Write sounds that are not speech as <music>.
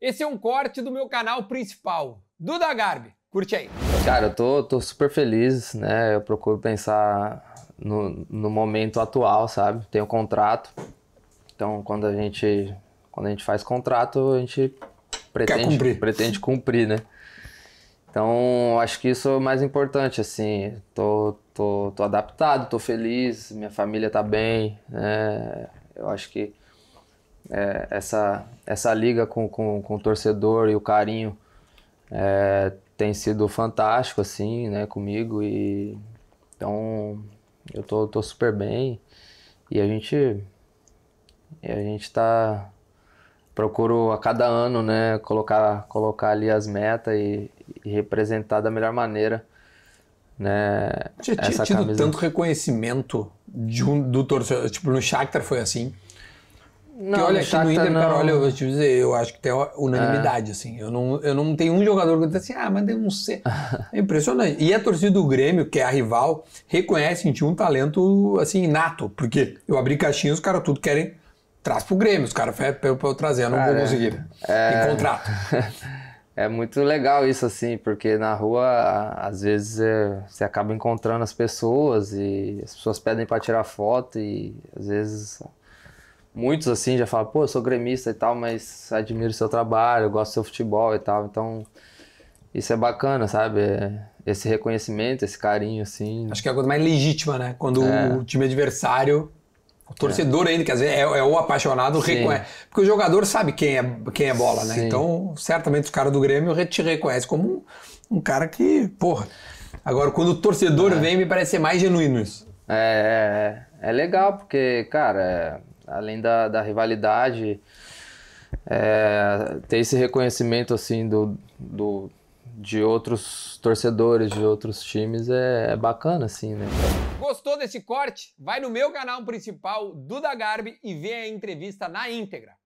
Esse é um corte do meu canal principal, Duda Garbi. Curte aí. Cara, eu tô, tô super feliz, né? Eu procuro pensar no, no momento atual, sabe? Tenho contrato. Então, quando a gente quando a gente faz contrato, a gente pretende cumprir, pretende cumprir né? Então, acho que isso é o mais importante, assim. Tô, tô, tô adaptado, tô feliz, minha família tá bem, né? Eu acho que é, essa, essa liga com, com, com o torcedor e o carinho é, tem sido fantástico, assim, né, comigo. E, então, eu tô, tô super bem e a gente... E a gente tá procuro a cada ano né colocar colocar ali as metas e, e representar da melhor maneira né tinha essa tido camisa. tanto reconhecimento de um, do torcedor tipo no Shakhtar foi assim não, que olha, aqui no tá, Inter, não. Tá, cara, olha, eu vou te dizer, eu acho que tem unanimidade, é. assim. Eu não, eu não tenho um jogador que diz assim, ah, mas deu um C. <laughs> É impressionante. E a torcida do Grêmio, que é a rival, reconhece em ti um talento, assim, inato. Porque eu abri caixinha os caras tudo querem, traz pro Grêmio. Os caras pedem pra, pra eu trazer, eu não cara, vou conseguir. É... Tem contrato. <laughs> É muito legal isso, assim, porque na rua, às vezes, é, você acaba encontrando as pessoas e as pessoas pedem para tirar foto e, às vezes muitos assim já falam, pô, eu sou gremista e tal, mas admiro seu trabalho, gosto do seu futebol e tal. Então, isso é bacana, sabe? É, esse reconhecimento, esse carinho, assim. Acho que é a coisa mais legítima, né? Quando é. o time adversário o torcedor é. ainda, que às vezes é, é o apaixonado, reconhece. Porque o jogador sabe quem é, quem é bola, né? Sim. Então, certamente os caras do Grêmio te reconhecem como um, um, cara que, porra. Agora, quando o torcedor é. vem, me parece ser mais genuíno isso. É, é, é. é legal, porque, cara, além da, da rivalidade, é, ter esse reconhecimento assim do, do, de outros torcedores, de outros times, é, é bacana, assim, né? Gostou desse corte? Vai no meu canal principal, Duda Garbi, e vê a entrevista na íntegra.